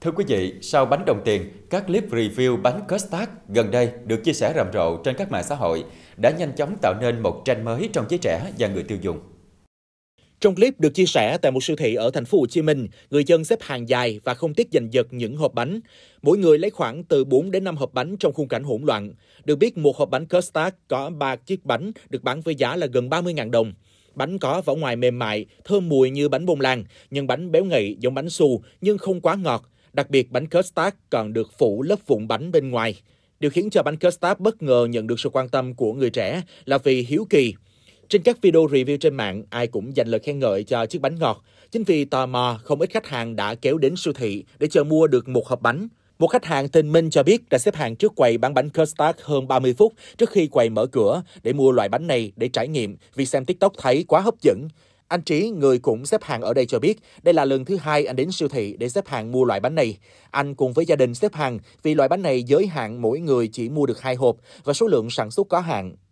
Thưa quý vị, sau bánh đồng tiền, các clip review bánh custard gần đây được chia sẻ rầm rộ trên các mạng xã hội đã nhanh chóng tạo nên một trend mới trong giới trẻ và người tiêu dùng. Trong clip được chia sẻ tại một siêu thị ở thành phố Hồ Chí Minh, người dân xếp hàng dài và không tiếc giành giật những hộp bánh. Mỗi người lấy khoảng từ 4 đến 5 hộp bánh trong khung cảnh hỗn loạn. Được biết một hộp bánh custard có 3 chiếc bánh được bán với giá là gần 30.000 đồng. Bánh có vỏ ngoài mềm mại, thơm mùi như bánh bông lan, nhưng bánh béo ngậy giống bánh xù nhưng không quá ngọt, Đặc biệt, bánh custard còn được phủ lớp vụn bánh bên ngoài. Điều khiến cho bánh custard bất ngờ nhận được sự quan tâm của người trẻ là vì hiếu kỳ. Trên các video review trên mạng, ai cũng dành lời khen ngợi cho chiếc bánh ngọt. Chính vì tò mò, không ít khách hàng đã kéo đến siêu thị để chờ mua được một hộp bánh. Một khách hàng tên Minh cho biết đã xếp hàng trước quầy bán bánh custard hơn 30 phút trước khi quầy mở cửa để mua loại bánh này để trải nghiệm vì xem TikTok thấy quá hấp dẫn. Anh Trí, người cũng xếp hàng ở đây cho biết, đây là lần thứ hai anh đến siêu thị để xếp hàng mua loại bánh này. Anh cùng với gia đình xếp hàng vì loại bánh này giới hạn mỗi người chỉ mua được hai hộp và số lượng sản xuất có hạn.